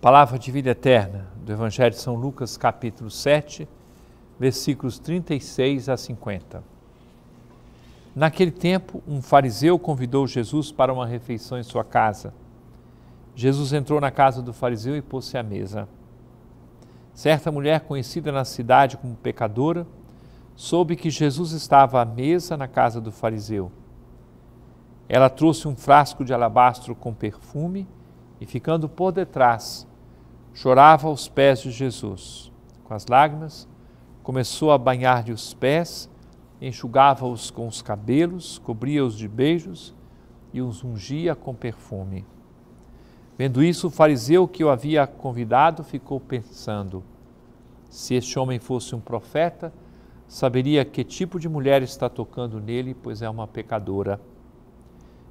Palavra de vida eterna do Evangelho de São Lucas, capítulo 7, versículos 36 a 50. Naquele tempo, um fariseu convidou Jesus para uma refeição em sua casa. Jesus entrou na casa do fariseu e pôs-se à mesa. Certa mulher conhecida na cidade como pecadora soube que Jesus estava à mesa na casa do fariseu. Ela trouxe um frasco de alabastro com perfume e, ficando por detrás, chorava aos pés de Jesus. Com as lágrimas, começou a banhar-lhe os pés, enxugava-os com os cabelos, cobria-os de beijos e os ungia com perfume. Vendo isso, o fariseu que o havia convidado ficou pensando: se este homem fosse um profeta, saberia que tipo de mulher está tocando nele, pois é uma pecadora.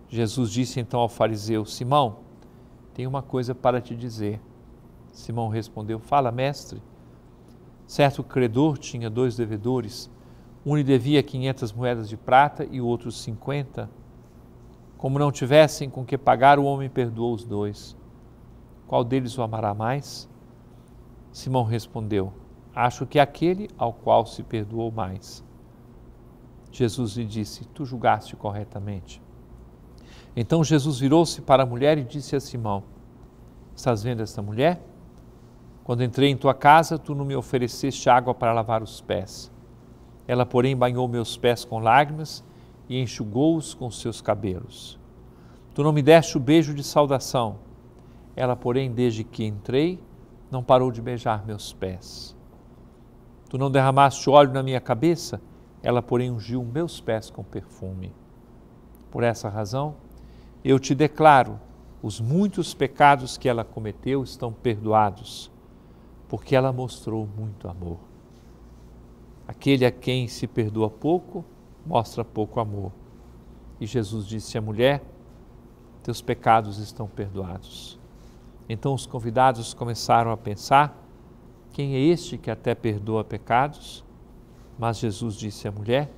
Jesus disse então ao fariseu: Simão, tenho uma coisa para te dizer. Simão respondeu: Fala, mestre. Certo credor tinha dois devedores. Um lhe devia 500 moedas de prata e o outro 50. Como não tivessem com que pagar, o homem perdoou os dois. Qual deles o amará mais? Simão respondeu: Acho que é aquele ao qual se perdoou mais. Jesus lhe disse: Tu julgaste corretamente. Então Jesus virou-se para a mulher e disse a Simão: Estás vendo esta mulher? Quando entrei em tua casa, tu não me ofereceste água para lavar os pés. Ela, porém, banhou meus pés com lágrimas e enxugou-os com seus cabelos. Tu não me deste o beijo de saudação. Ela, porém, desde que entrei, não parou de beijar meus pés. Tu não derramaste óleo na minha cabeça, ela, porém, ungiu meus pés com perfume. Por essa razão, eu te declaro, os muitos pecados que ela cometeu estão perdoados, porque ela mostrou muito amor. Aquele a quem se perdoa pouco, mostra pouco amor. E Jesus disse à mulher: Teus pecados estão perdoados. Então os convidados começaram a pensar: Quem é este que até perdoa pecados? Mas Jesus disse à mulher: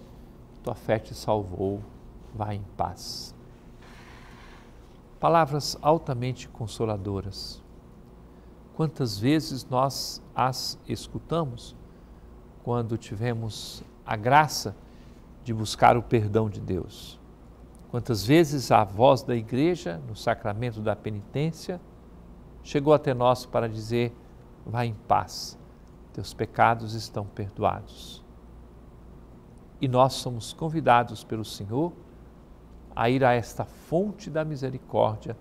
Tua fé te salvou, vá em paz. Palavras altamente consoladoras. Quantas vezes nós as escutamos quando tivemos a graça de buscar o perdão de Deus? Quantas vezes a voz da igreja, no sacramento da penitência, chegou até nós para dizer: vá em paz, teus pecados estão perdoados. E nós somos convidados pelo Senhor a ir a esta fonte da misericórdia,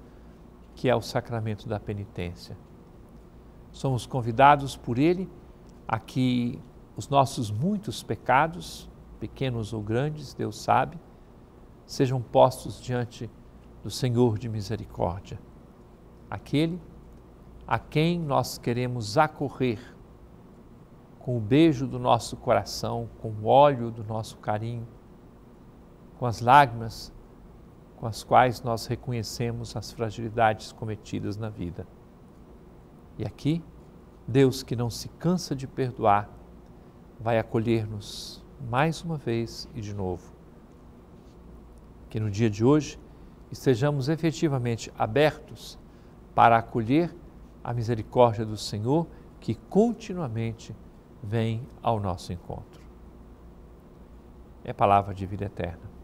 que é o sacramento da penitência. Somos convidados por Ele a que os nossos muitos pecados, pequenos ou grandes, Deus sabe, sejam postos diante do Senhor de misericórdia, aquele a quem nós queremos acorrer com o beijo do nosso coração, com o óleo do nosso carinho, com as lágrimas com as quais nós reconhecemos as fragilidades cometidas na vida. E aqui, Deus que não se cansa de perdoar, vai acolher-nos mais uma vez e de novo. Que no dia de hoje estejamos efetivamente abertos para acolher a misericórdia do Senhor que continuamente vem ao nosso encontro. É palavra de vida eterna.